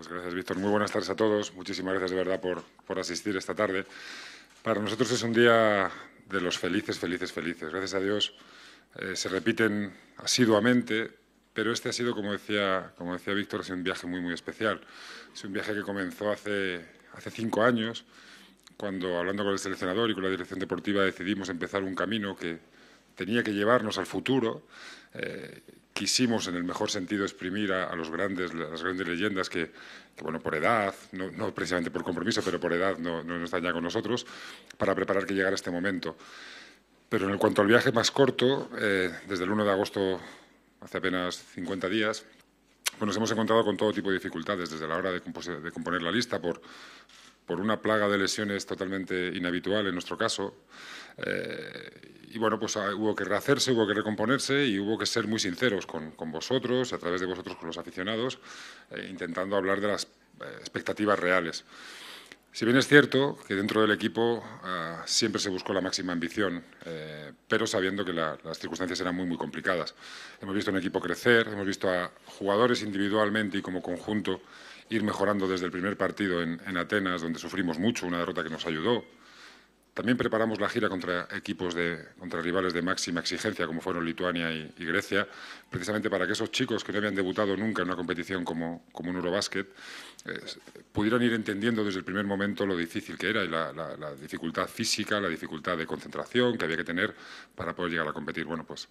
Pues gracias, Víctor. Muy buenas tardes a todos. Muchísimas gracias de verdad por, por asistir esta tarde. Para nosotros es un día de los felices, felices, felices. Gracias a Dios eh, se repiten asiduamente, pero este ha sido, como decía, como decía Víctor, un viaje muy, muy especial. Es un viaje que comenzó hace, hace cinco años, cuando hablando con el seleccionador y con la dirección deportiva decidimos empezar un camino que tenía que llevarnos al futuro eh, quisimos, en el mejor sentido, exprimir a, los grandes, las grandes leyendas que, bueno, por edad, no, precisamente por compromiso, pero por edad no, no están ya con nosotros, para preparar que llegara este momento. Pero en cuanto al viaje más corto, eh, desde el 1 de agosto, hace apenas 50 días, pues nos hemos encontrado con todo tipo de dificultades, desde la hora de, componer la lista, por, por una plaga de lesiones totalmente inhabitual en nuestro caso, eh, y bueno, pues ah, hubo que rehacerse, hubo que recomponerse y hubo que ser muy sinceros con, vosotros, a través de vosotros con los aficionados, eh, intentando hablar de las eh, expectativas reales. Si bien es cierto que dentro del equipo ah, siempre se buscó la máxima ambición, eh, pero sabiendo que las circunstancias eran muy, muy complicadas. Hemos visto un equipo crecer, hemos visto a jugadores individualmente y como conjunto ir mejorando desde el primer partido en Atenas, donde sufrimos mucho, una derrota que nos ayudó, también preparamos la gira contra equipos de, contra rivales de máxima exigencia, como fueron Lituania y, Grecia, precisamente para que esos chicos que no habían debutado nunca en una competición como, como un Eurobasket eh, pudieran ir entendiendo desde el primer momento lo difícil que era y la, dificultad física, la dificultad de concentración que había que tener para poder llegar a competir. Bueno, pues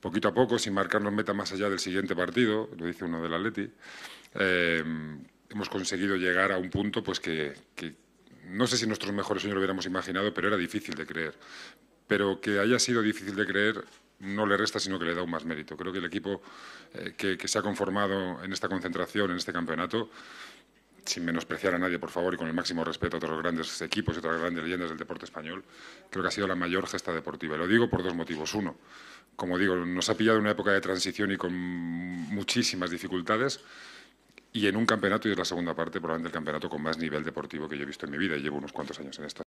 poquito a poco, sin marcarnos meta más allá del siguiente partido, lo dice uno del Atleti, eh, hemos conseguido llegar a un punto pues que no sé si nuestros mejores sueños lo hubiéramos imaginado, pero era difícil de creer. Pero que haya sido difícil de creer no le resta, sino que le da un más mérito. Creo que el equipo eh, que, que, se ha conformado en esta concentración, en este campeonato, sin menospreciar a nadie, por favor, y con el máximo respeto a todos los grandes equipos y otras grandes leyendas del deporte español, creo que ha sido la mayor gesta deportiva. lo digo por dos motivos. Uno, como digo, nos ha pillado una época de transición y con muchísimas dificultades y en un campeonato y es la segunda parte probablemente el campeonato con más nivel deportivo que yo he visto en mi vida y llevo unos cuantos años en esta.